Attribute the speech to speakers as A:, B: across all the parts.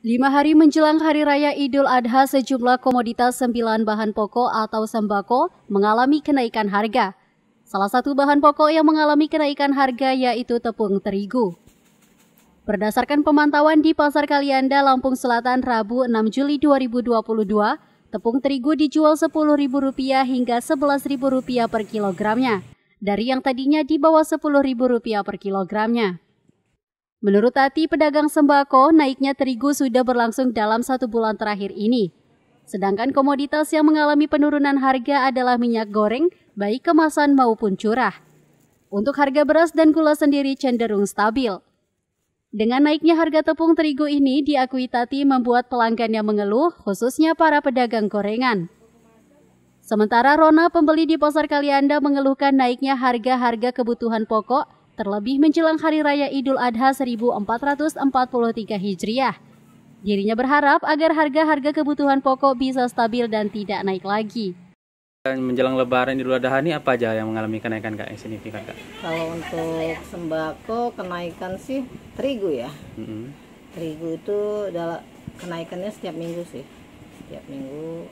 A: Lima hari menjelang Hari Raya Idul Adha, sejumlah komoditas sembilan bahan pokok atau sembako mengalami kenaikan harga. Salah satu bahan pokok yang mengalami kenaikan harga yaitu tepung terigu. Berdasarkan pemantauan di Pasar Kalianda, Lampung Selatan, Rabu 6 Juli 2022, tepung terigu dijual Rp10.000 hingga Rp11.000 per kilogramnya, dari yang tadinya di bawah Rp10.000 per kilogramnya. Menurut Tati, pedagang sembako, naiknya terigu sudah berlangsung dalam satu bulan terakhir ini. Sedangkan komoditas yang mengalami penurunan harga adalah minyak goreng, baik kemasan maupun curah. Untuk harga beras dan gula sendiri cenderung stabil. Dengan naiknya harga tepung terigu ini, diakui Tati membuat pelanggannya mengeluh, khususnya para pedagang gorengan. Sementara Rona pembeli di pasar Kalianda mengeluhkan naiknya harga-harga kebutuhan pokok terlebih menjelang Hari Raya Idul Adha 1443 Hijriah. Dirinya berharap agar harga-harga kebutuhan pokok bisa stabil dan tidak naik lagi.
B: Menjelang Lebaran Idul Adha ini apa aja yang mengalami kenaikan kak yang signifikan kak?
A: Kalau untuk sembako kenaikan sih terigu
C: ya. Mm -hmm. Terigu itu kenaikannya setiap minggu sih, setiap minggu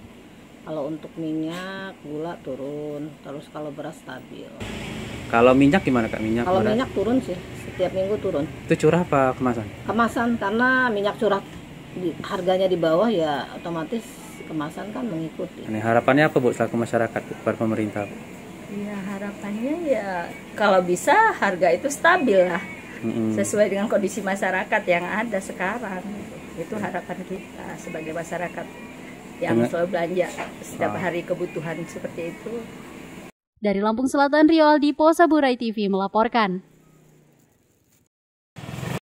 C: kalau untuk minyak gula turun terus kalau beras stabil
B: kalau minyak gimana kak minyak kalau minyak
C: turun sih setiap minggu turun
B: itu curah apa kemasan
C: kemasan karena minyak curah di, harganya di bawah ya otomatis kemasan kan mengikuti ini
B: harapannya apa buat selaku masyarakat buat pemerintah bu?
C: ya harapannya ya kalau bisa harga itu stabil lah mm-hmm. sesuai dengan kondisi masyarakat yang ada sekarang itu harapan kita sebagai masyarakat yang selalu belanja setiap ah. hari kebutuhan seperti itu.
A: Dari Lampung Selatan, Rio Aldi, Posa Burai TV melaporkan.